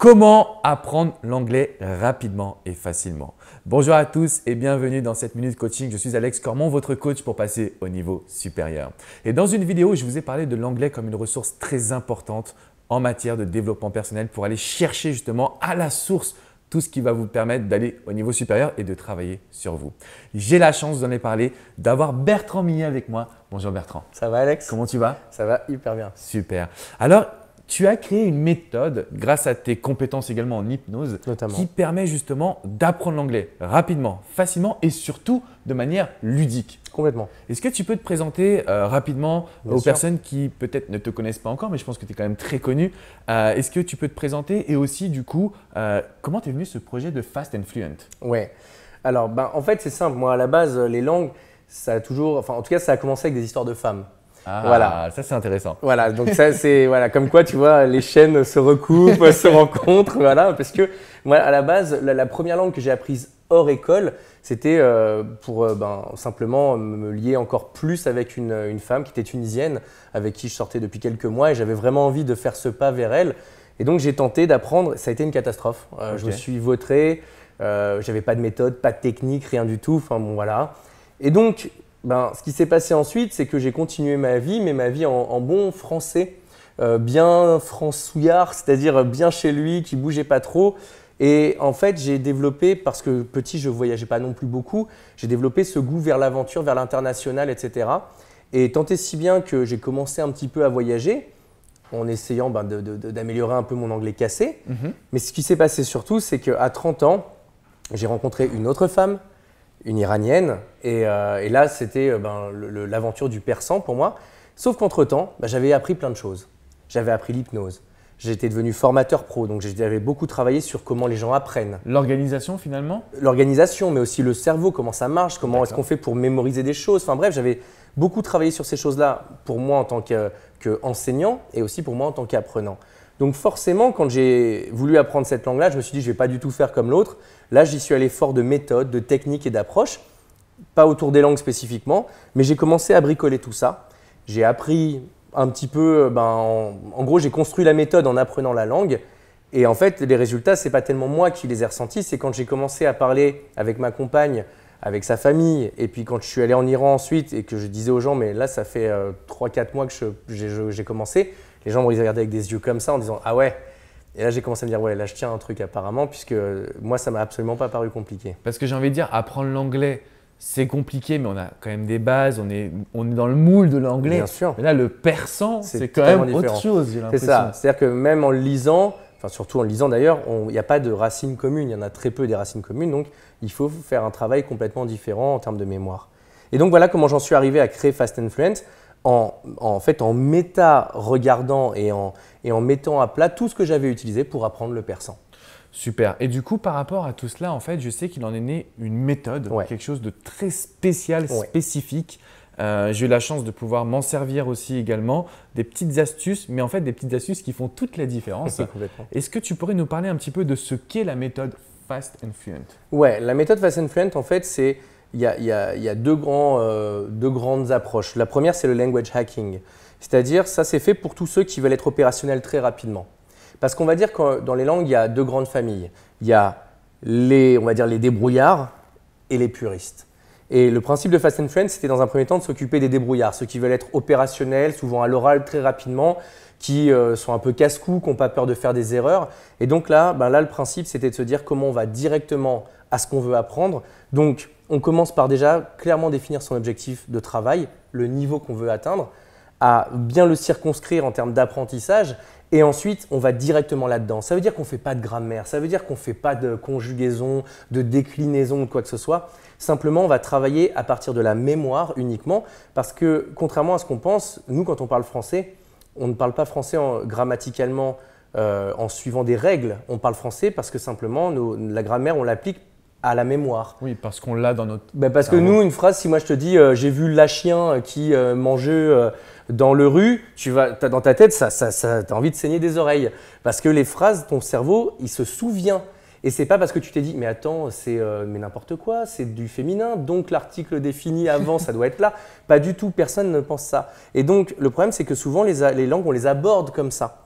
Comment apprendre l'anglais rapidement et facilement Bonjour à tous et bienvenue dans cette minute coaching. Je suis Alex Cormon, votre coach pour passer au niveau supérieur. Et dans une vidéo, je vous ai parlé de l'anglais comme une ressource très importante en matière de développement personnel pour aller chercher justement à la source tout ce qui va vous permettre d'aller au niveau supérieur et de travailler sur vous. J'ai la chance d'en parler, d'avoir Bertrand Millet avec moi. Bonjour Bertrand. Ça va Alex Comment tu vas Ça va hyper bien. Super. Alors, tu as créé une méthode, grâce à tes compétences également en hypnose, qui permet justement d'apprendre l'anglais rapidement, facilement et surtout de manière ludique. Complètement. Est-ce que tu peux te présenter euh, rapidement aux personnes qui peut-être ne te connaissent pas encore, mais je pense que tu es quand même très connu. Euh, est-ce que tu peux te présenter et aussi du coup, euh, comment comment es venu ce projet de Fast and Fluent Ouais. Alors, ben, en fait, c'est simple. Moi, à la base, les langues, ça a toujours, enfin, en tout cas, ça a commencé avec des histoires de femmes. Ah, voilà. ça c'est intéressant. Voilà, donc ça c'est voilà, comme quoi tu vois les chaînes se recoupent, se rencontrent, voilà, parce que moi à la base la, première langue que j'ai apprise hors école, c'était euh, pour euh, ben, simplement me lier encore plus avec une, femme qui était tunisienne, avec qui je sortais depuis quelques mois, et j'avais vraiment envie de faire ce pas vers elle. Et donc j'ai tenté d'apprendre, ça a été une catastrophe. Euh, je me suis vautré, j'avais pas de méthode, pas de technique, rien du tout. Enfin bon voilà. Et donc ben, ce qui s'est passé ensuite, c'est que j'ai continué ma vie, mais ma vie en, bon français, euh, bien françouillard, c'est-à-dire bien chez lui, qui bougeait pas trop. Et en fait, j'ai développé, parce que petit, je voyageais pas non plus beaucoup, j'ai développé ce goût vers l'aventure, vers l'international, etc. Et tant et si bien que j'ai commencé un petit peu à voyager en essayant ben, d'améliorer un peu mon anglais cassé. Mhm. Mais ce qui s'est passé surtout, c'est qu'à 30 ans, j'ai rencontré une autre femme une Iranienne. Et, euh, là, c'était euh, ben, l'aventure du persan pour moi. Sauf qu'entre-temps, ben, j'avais appris plein de choses. J'avais appris l'hypnose. J'étais devenu formateur pro, donc j'avais beaucoup travaillé sur comment les gens apprennent. L'organisation finalement L'organisation, mais aussi le cerveau, comment ça marche, comment est-ce qu'on fait pour mémoriser des choses. Enfin bref, j'avais beaucoup travaillé sur ces choses-là pour moi en tant qu'enseignant et aussi pour moi en tant qu'apprenant. Donc forcément, quand j'ai voulu apprendre cette langue-là, je me suis dit, je ne vais pas du tout faire comme l'autre. Là, j'y suis allé fort de méthode, de technique et d'approche, pas autour des langues spécifiquement, mais j'ai commencé à bricoler tout ça. J'ai appris un petit peu, euh, ben, en, gros, j'ai construit la méthode en apprenant la langue. Et en fait, les résultats, ce n'est pas tellement moi qui les ai ressentis, c'est quand j'ai commencé à parler avec ma compagne, avec sa famille, et puis quand je suis allé en Iran ensuite et que je disais aux gens, mais là, ça fait euh, trois, 3-4 mois que j'ai commencé, les gens les regarder avec des yeux comme ça en disant Ah ouais, et là, j'ai commencé à me dire, ouais, là, je tiens un truc apparemment, puisque moi, ça m'a absolument pas paru compliqué. Parce que j'ai envie de dire, apprendre l'anglais, c'est compliqué, mais on a quand même des bases, on est, on est dans le moule de l'anglais. Bien sûr. Mais là, le persan, c'est quand même autre chose, C'est ça. C'est-à-dire que même en lisant, enfin, surtout en lisant d'ailleurs, il n'y a pas de racines communes, il y en a très peu des racines communes, donc il faut faire un travail complètement différent en termes de mémoire. Et donc, voilà comment j'en suis arrivé à créer Fast and Fluent en, fait en méta-regardant et en, et en mettant à plat tout ce que j'avais utilisé pour apprendre le persan. Super. Et du coup, par rapport à tout cela, en fait, je sais qu'il en est né une méthode, quelque chose de très spécial, spécifique. Euh, j'ai eu la chance de pouvoir m'en servir aussi également, des petites astuces, mais en fait des petites astuces qui font toute la différence. Est-ce que tu pourrais nous parler un petit peu de ce qu'est la méthode Fast and Fluent Ouais, la méthode Fast and Fluent, en fait, c'est il y a, euh, deux, grandes approches. La première, c'est le language hacking. C'est-à-dire, ça, c'est fait pour tous ceux qui veulent être opérationnels très rapidement. Parce qu'on va dire que dans les langues, il y a deux grandes familles. Il y a les, on va dire, les débrouillards et les puristes. Et le principe de Fast and Friends, c'était dans un premier temps de s'occuper des débrouillards, ceux qui veulent être opérationnels, souvent à l'oral très rapidement, qui euh, sont un peu casse-cou, qui n'ont pas peur de faire des erreurs. Et donc là, ben là le principe, c'était de se dire comment on va directement à ce qu'on veut apprendre. Donc, on commence par déjà clairement définir son objectif de travail, le niveau qu'on veut atteindre, à bien le circonscrire en termes d'apprentissage. Et ensuite, on va directement là-dedans. Ça veut dire qu'on fait pas de grammaire, ça veut dire qu'on fait pas de conjugaison, de déclinaison ou quoi que ce soit. Simplement, on va travailler à partir de la mémoire uniquement, parce que contrairement à ce qu'on pense, nous, quand on parle français, on ne parle pas français en, grammaticalement euh, en suivant des règles. On parle français parce que simplement, nos, la grammaire, on l'applique à la mémoire. Oui, parce qu'on l'a dans notre. Ben parce que nous, une phrase, si moi je te dis euh, j'ai vu la chien euh, qui mange euh, mangeait dans le rue, tu vas, as, dans ta tête, ça, ça, ça as envie de saigner des oreilles. Parce que les phrases, ton cerveau, il se souvient. Et c'est pas parce que tu t'es dit mais attends, c'est mais n'importe quoi, c'est du féminin, donc l'article défini avant, ça doit être là. Pas du tout, personne ne pense ça. Et donc, le problème, c'est que souvent, les, les langues, on les aborde comme ça.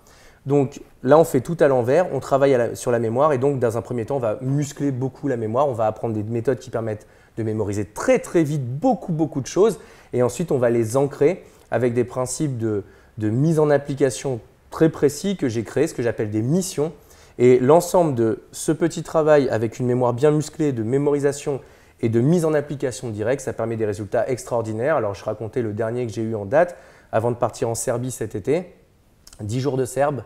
Donc là, on fait tout à l'envers, on travaille sur la mémoire et donc dans un premier temps, on va muscler beaucoup la mémoire, on va apprendre des méthodes qui permettent de mémoriser très très vite beaucoup beaucoup de choses et ensuite on va les ancrer avec des principes de, de mise en application très précis que j'ai créé, ce que j'appelle des missions. Et l'ensemble de ce petit travail avec une mémoire bien musclée de mémorisation et de mise en application directe, ça permet des résultats extraordinaires. Alors je racontais le dernier que j'ai eu en date avant de partir en Serbie cet été. 10 jours de Serbe.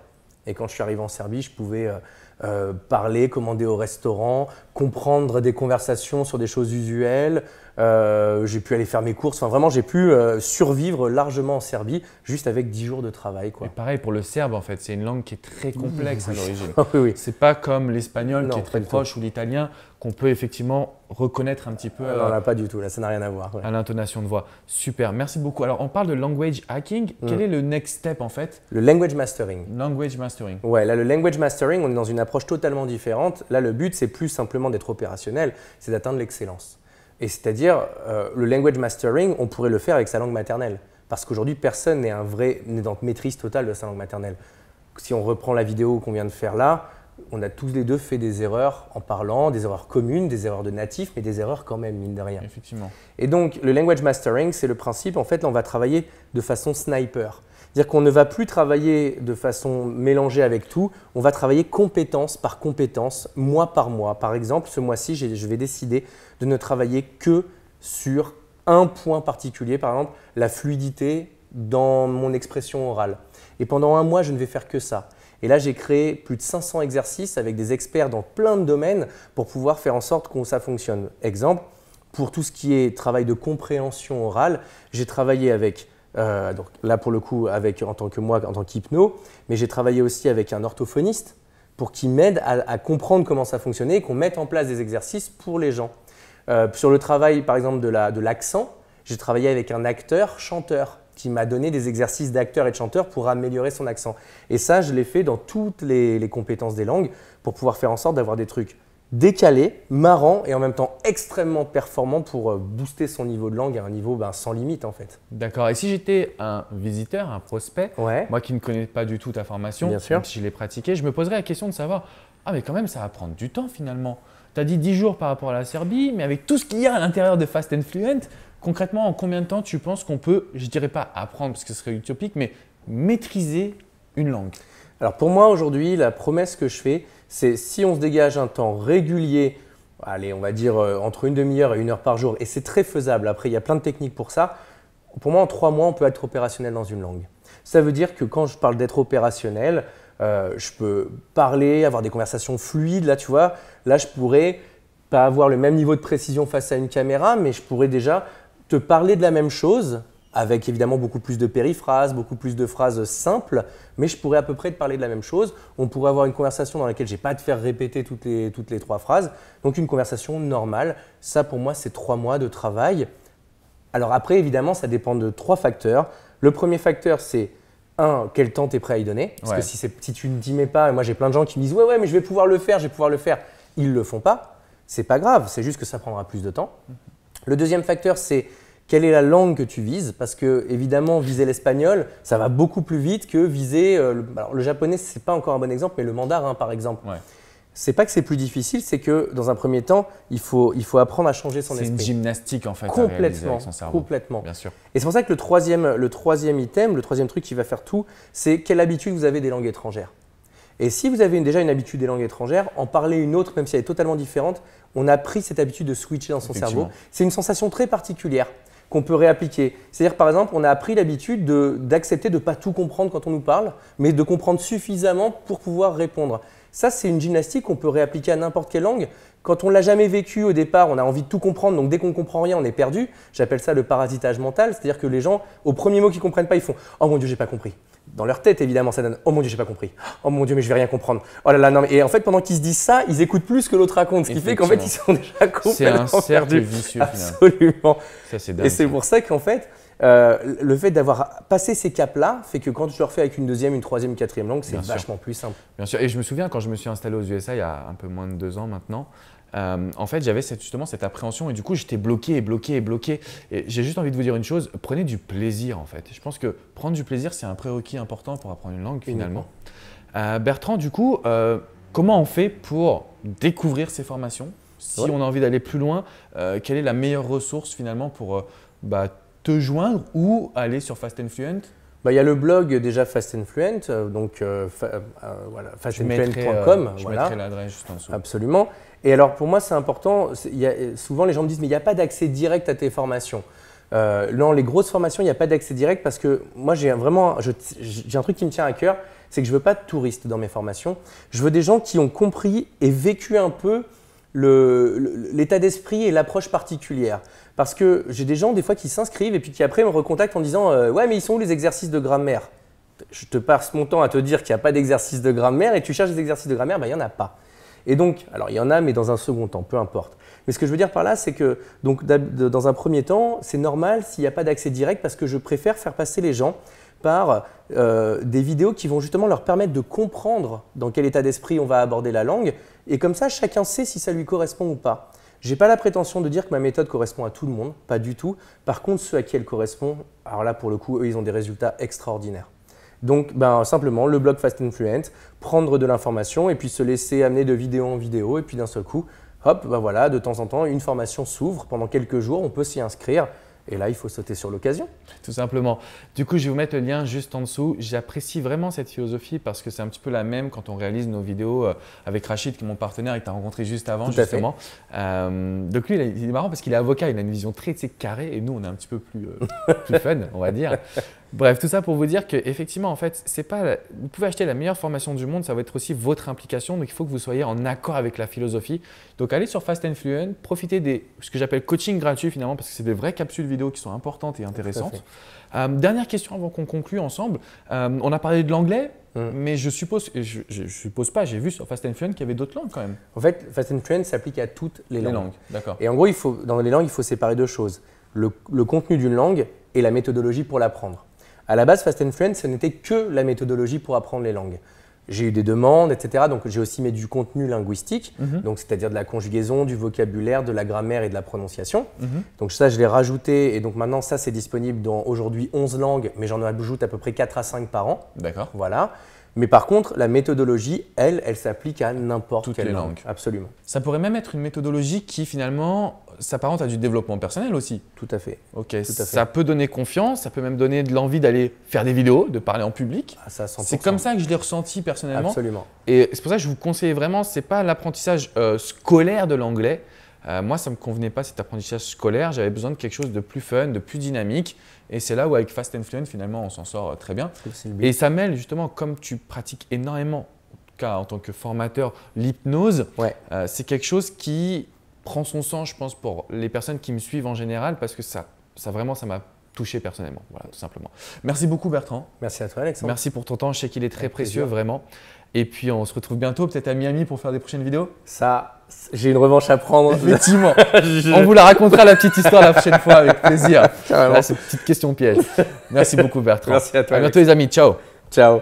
Et quand je suis arrivé en Serbie, je pouvais euh, euh, parler, commander au restaurant, comprendre des conversations sur des choses usuelles. Euh, j'ai pu aller faire mes courses. Enfin, vraiment, j'ai pu euh, survivre largement en Serbie, juste avec 10 jours de travail. Quoi. Et pareil pour le serbe, en fait. C'est une langue qui est très complexe à l'origine. Ah oui, oui. C'est pas comme l'espagnol qui est très proche ou l'italien qu'on peut effectivement reconnaître un petit peu. Alors, là, pas du tout. Là, ça n'a rien à voir. À l'intonation de voix. Super. Merci beaucoup. Alors, on parle de language hacking. Mm. Quel est le next step, en fait Le language mastering. Language mastering. Ouais, là, le language mastering, on est dans une approche totalement différente. Là, le but, c'est plus simplement d'être opérationnel, c'est d'atteindre l'excellence. Et c'est-à-dire, euh, le language mastering, on pourrait le faire avec sa langue maternelle. Parce qu'aujourd'hui, personne n'est un vrai, dans maîtrise totale de sa langue maternelle. Si on reprend la vidéo qu'on vient de faire là, on a tous les deux fait des erreurs en parlant, des erreurs communes, des erreurs de natifs, mais des erreurs quand même, mine de rien. Effectivement. Et donc, le language mastering, c'est le principe, en fait, on va travailler de façon sniper. C'est-à-dire qu'on ne va plus travailler de façon mélangée avec tout, on va travailler compétence par compétence, mois par mois. Par exemple, ce mois-ci, je vais décider de ne travailler que sur un point particulier, par exemple la fluidité dans mon expression orale. Et pendant un mois, je ne vais faire que ça. Et là, j'ai créé plus de 500 exercices avec des experts dans plein de domaines pour pouvoir faire en sorte que ça fonctionne. Exemple, pour tout ce qui est travail de compréhension orale, j'ai travaillé avec euh, donc là, pour le coup, avec, en tant que moi, en tant qu'hypno, mais j'ai travaillé aussi avec un orthophoniste pour qu'il m'aide à, comprendre comment ça fonctionnait et qu'on mette en place des exercices pour les gens. Euh, sur le travail, par exemple, de l'accent, j'ai travaillé avec un acteur-chanteur qui m'a donné des exercices d'acteur et de chanteur pour améliorer son accent. Et ça, je l'ai fait dans toutes les compétences des langues pour pouvoir faire en sorte d'avoir des trucs décalé, marrant et en même temps extrêmement performant pour euh, booster son niveau de langue à un niveau ben, sans limite en fait. D'accord. Et si j'étais un visiteur, un prospect, moi qui ne connais pas du tout ta formation, si je l'ai pratiquée, je me poserais la question de savoir, ah mais quand même ça va prendre du temps finalement. Tu as dit 10 jours par rapport à la Serbie, mais avec tout ce qu'il y a à l'intérieur de Fast and Fluent, concrètement en combien de temps tu penses qu'on peut, je dirais pas apprendre parce que ce serait utopique, mais maîtriser une langue Alors pour moi aujourd'hui, la promesse que je fais, c'est si on se dégage un temps régulier, allez, on va dire euh, entre une demi-heure et une heure par jour, et c'est très faisable. Après, il y a plein de techniques pour ça. Pour moi, en trois mois, on peut être opérationnel dans une langue. Ça veut dire que quand je parle d'être opérationnel, euh, je peux parler, avoir des conversations fluides. Là, tu vois, là, je pourrais pas avoir le même niveau de précision face à une caméra, mais je pourrais déjà te parler de la même chose avec évidemment beaucoup plus de périphrases, beaucoup plus de phrases simples, mais je pourrais à peu près te parler de la même chose. On pourrait avoir une conversation dans laquelle je n'ai pas de te faire répéter toutes les, toutes les trois phrases, donc une conversation normale. Ça, pour moi, c'est trois mois de travail. Alors après, évidemment, ça dépend de trois facteurs. Le premier facteur, c'est un, quel temps tu es prêt à y donner Parce que si, tu ne t'y mets pas, et moi j'ai plein de gens qui me disent Ouais, ouais, mais je vais pouvoir le faire, je vais pouvoir le faire. Ils ne le font pas. C'est pas grave, c'est juste que ça prendra plus de temps. Le deuxième facteur, c'est quelle est la langue que tu vises Parce que évidemment, viser l'espagnol, ça va beaucoup plus vite que viser euh, le, alors, le japonais. C'est pas encore un bon exemple, mais le mandarin, par exemple. Ouais. C'est pas que c'est plus difficile, c'est que dans un premier temps, il faut, il faut apprendre à changer son esprit. C'est une gymnastique en fait. Complètement. Complètement. Bien sûr. Et c'est pour ça que le troisième, le troisième item, le troisième truc qui va faire tout, c'est quelle habitude vous avez des langues étrangères. Et si vous avez déjà une habitude des langues étrangères, en parler une autre, même si elle est totalement différente, on a pris cette habitude de switcher dans son cerveau. C'est une sensation très particulière qu'on peut réappliquer. C'est-à-dire, par exemple, on a appris l'habitude d'accepter de ne pas tout comprendre quand on nous parle, mais de comprendre suffisamment pour pouvoir répondre. Ça, c'est une gymnastique qu'on peut réappliquer à n'importe quelle langue. Quand on l'a jamais vécu au départ, on a envie de tout comprendre, donc dès qu'on comprend rien, on est perdu. J'appelle ça le parasitage mental, c'est-à-dire que les gens, au premier mot qu'ils comprennent pas, ils font Oh mon Dieu, j'ai pas compris dans leur tête, évidemment, ça donne Oh mon Dieu, j'ai pas compris. Oh mon Dieu, mais je vais rien comprendre. Oh là là, non. Et en fait, pendant qu'ils se disent ça, ils écoutent plus que l'autre raconte, ce qui fait qu'en fait, ils sont déjà complètement. C'est un cercle vicieux, Absolument. Ça, c'est dingue. Et c'est pour ça qu'en fait, euh, le fait d'avoir passé ces caps-là fait que quand je le fais avec une deuxième, une troisième, une quatrième langue, c'est vachement plus simple. Bien sûr. Et je me souviens quand je me suis installé aux USA il y a un peu moins de deux ans maintenant, euh, en fait, j'avais justement cette appréhension et du coup, j'étais bloqué et bloqué et bloqué. Et j'ai juste envie de vous dire une chose prenez du plaisir en fait. Je pense que prendre du plaisir, c'est un prérequis important pour apprendre une langue finalement. Euh, Bertrand, du coup, euh, comment on fait pour découvrir ces formations Si on a envie d'aller plus loin, quelle est la meilleure ressource finalement pour bah, te joindre ou aller sur Fast and Fluent bah, il y a le blog déjà Fast Fluent, donc voilà, je mettrai l'adresse juste en dessous. Absolument. Et alors pour moi, c'est important, souvent les gens me disent, mais il n'y a pas d'accès direct à tes formations. dans euh, les grosses formations, il n'y a pas d'accès direct parce que moi, j'ai vraiment j'ai un truc qui me tient à cœur, c'est que je veux pas de touristes dans mes formations. Je veux des gens qui ont compris et vécu un peu l'état d'esprit et l'approche particulière. Parce que j'ai des gens, des fois, qui s'inscrivent et puis qui après me recontactent en disant euh, Ouais, mais ils sont où les exercices de grammaire ?⁇ Je te passe mon temps à te dire qu'il n'y a pas d'exercice de grammaire et tu cherches des exercices de grammaire, bah, il y n'y en a pas. Et donc, alors il y en a, mais dans un second temps, peu importe. Mais ce que je veux dire par là, c'est que dans un premier temps, c'est normal s'il n'y a pas d'accès direct parce que je préfère faire passer les gens par euh, des vidéos qui vont justement leur permettre de comprendre dans quel état d'esprit on va aborder la langue. Et comme ça, chacun sait si ça lui correspond ou pas. Je n'ai pas la prétention de dire que ma méthode correspond à tout le monde, pas du tout. Par contre, ceux à qui elle correspond, alors là pour le coup, eux, ils ont des résultats extraordinaires. Donc, ben, simplement, le blog Fast Influent, prendre de l'information et puis se laisser amener de vidéo en vidéo. Et puis d'un seul coup, hop, ben voilà, de temps en temps, une formation s'ouvre pendant quelques jours, on peut s'y inscrire. Et là, il faut sauter sur l'occasion. Tout simplement. Du coup, je vais vous mettre le lien juste en dessous. J'apprécie vraiment cette philosophie parce que c'est un petit peu la même quand on réalise nos vidéos euh, avec Rachid, qui est mon partenaire et que tu as rencontré juste avant, Tout justement. Euh, donc lui, il est marrant parce qu'il est avocat, il a une vision très, carrée et nous, on est un petit peu plus, euh, plus fun, on va dire. Bref, tout ça pour vous dire qu'effectivement, en fait, c'est pas. Vous pouvez acheter la meilleure formation du monde, ça va être aussi votre implication. Donc, il faut que vous soyez en accord avec la philosophie. Donc, allez sur Fast and Fluent, profitez des ce que j'appelle coaching gratuit finalement, parce que c'est des vraies capsules vidéo qui sont importantes et intéressantes. Euh, dernière question avant qu'on conclue ensemble. Euh, on a parlé de l'anglais. Hum. Mais je suppose, je, je, suppose pas, j'ai vu sur Fast and Fluent qu'il y avait d'autres langues quand même. En fait, Fast and Fluent s'applique à toutes les, langues. Et en gros, dans les langues, il faut séparer deux choses le contenu d'une langue et la méthodologie pour l'apprendre. À la base, Fast and Fluent, ce n'était que la méthodologie pour apprendre les langues. J'ai eu des demandes, etc. Donc j'ai aussi mis du contenu linguistique, mm-hmm. donc c'est-à-dire de la conjugaison, du vocabulaire, de la grammaire et de la prononciation. Mm-hmm. Donc ça, je l'ai rajouté et donc maintenant ça c'est disponible dans aujourd'hui 11 langues, mais j'en ajoute à peu près 4 à 5 par an. D'accord. Voilà. Mais par contre, la méthodologie, elle, elle s'applique à n'importe quelle langue. Absolument. Ça pourrait même être une méthodologie qui finalement s'apparente à du développement personnel aussi. Tout à fait. Ok. Ça peut donner confiance, ça peut même donner de l'envie d'aller faire des vidéos, de parler en public. Ah, ça, C'est comme ça que je l'ai ressenti personnellement. Absolument. Et c'est pour ça que je vous conseille vraiment, ce n'est pas l'apprentissage euh, scolaire de l'anglais, euh, moi, ça ne me convenait pas cet apprentissage scolaire. J'avais besoin de quelque chose de plus fun, de plus dynamique. Et c'est là où, avec Fast and Fluent, finalement, on s'en sort euh, très bien. Et ça mêle justement, comme tu pratiques énormément, en cas en tant que formateur, l'hypnose. Euh, c'est quelque chose qui prend son sens, je pense, pour les personnes qui me suivent en général, parce que ça, ça vraiment, ça m'a touché personnellement. Voilà, tout simplement. Merci beaucoup, Bertrand. Merci à toi, Alexandre. Merci pour ton temps. Je sais qu'il est très précieux, vraiment. Et puis, on se retrouve bientôt, peut-être à Miami pour faire des prochaines vidéos. Ça, j'ai une revanche à prendre. Effectivement. On vous la racontera la petite histoire la prochaine fois avec plaisir. Carrément. C'est petite question piège. Merci beaucoup Bertrand. Merci à toi. À bientôt les amis. Ciao. Ciao.